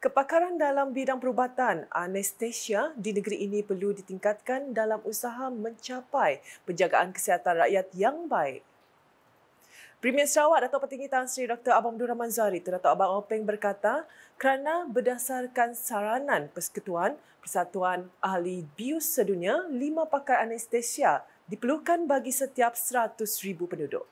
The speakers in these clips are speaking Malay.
Kepakaran dalam bidang perubatan anestesia di negeri ini perlu ditingkatkan dalam usaha mencapai penjagaan kesihatan rakyat yang baik. Premier Sarawak Dato' Petinggi Tan Sri Dr. Abang Abdul Rahman Zahri Tun Dato' Abang Openg berkata kerana berdasarkan saranan Persekutuan Persatuan Ahli Bius Sedunia, lima pakar anestesia diperlukan bagi setiap 100,000 penduduk.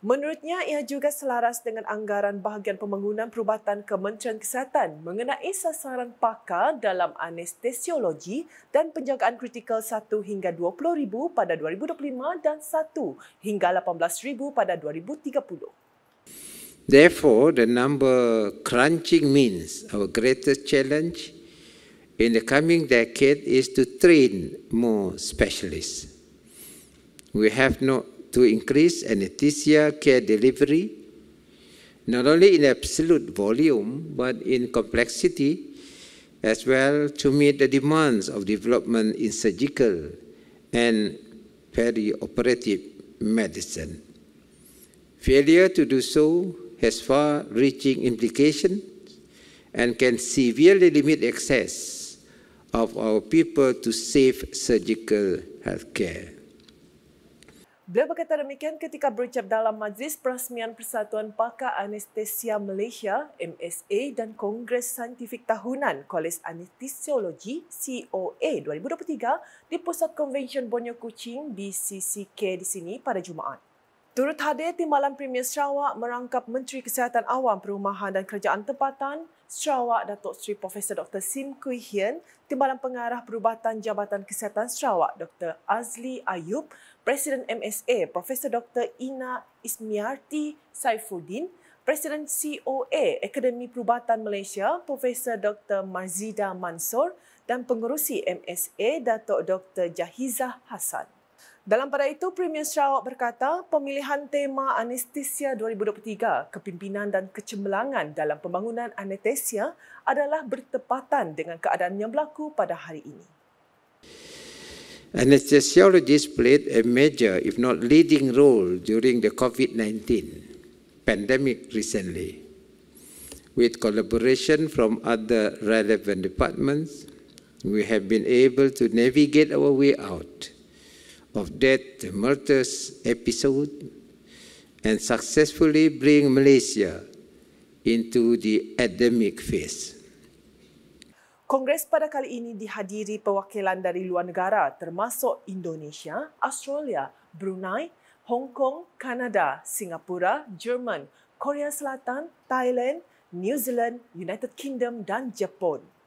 Menurutnya, ia juga selaras dengan anggaran bahagian pembangunan perubatan Kementerian Kesihatan mengenai sasaran pakar dalam anestesiologi dan penjagaan kritikal 1 hingga 20,000 pada 2025 dan 1 hingga 18,000 pada 2030. Therefore, the number crunching means our greatest challenge in the coming decade is to train more specialists. We have no to increase anesthesia care delivery, not only in absolute volume, but in complexity, as well to meet the demands of development in surgical and perioperative medicine. Failure to do so has far-reaching implications and can severely limit access of our people to safe surgical health care. Beliau berkata demikian ketika berucap dalam Majlis Perasmian Persatuan Pakar Anestesia Malaysia, MSA dan Kongres Saintifik Tahunan Kolej Anestesiologi, COA 2023 di Pusat Convention Bonyo Kuching, BCCK di sini pada Jumaat. Turut hadir Timbalan Premier Sarawak merangkap Menteri Kesihatan Awam Perumahan dan Kerajaan Tempatan Sarawak Datuk Seri Profesor Dr. Sim Kui Hian, Timbalan Pengarah Perubatan Jabatan Kesihatan Sarawak Dr. Azli Ayub, Presiden MSA Profesor Dr. Ina Ismiarti Saifuddin, Presiden COA Akademi Perubatan Malaysia Profesor Dr. Marzida Mansor dan Pengerusi MSA Datuk Dr. Jahizah Hassan. Dalam pada itu, Premier Sarawak berkata pemilihan tema Anestesia 2023, kepimpinan dan kecemerlangan dalam pembangunan anestesia adalah bertepatan dengan keadaan yang berlaku pada hari ini. Anestesiologi played a major, if not leading role during the COVID-19 pandemic recently, with collaboration from other relevant departments. We have been able to navigate our way out of death and episode and successfully bring Malaysia into the endemic phase. Kongres pada kali ini dihadiri perwakilan dari luar negara termasuk Indonesia, Australia, Brunei, Hong Kong, Kanada, Singapura, Jerman, Korea Selatan, Thailand, New Zealand, United Kingdom dan Jepun.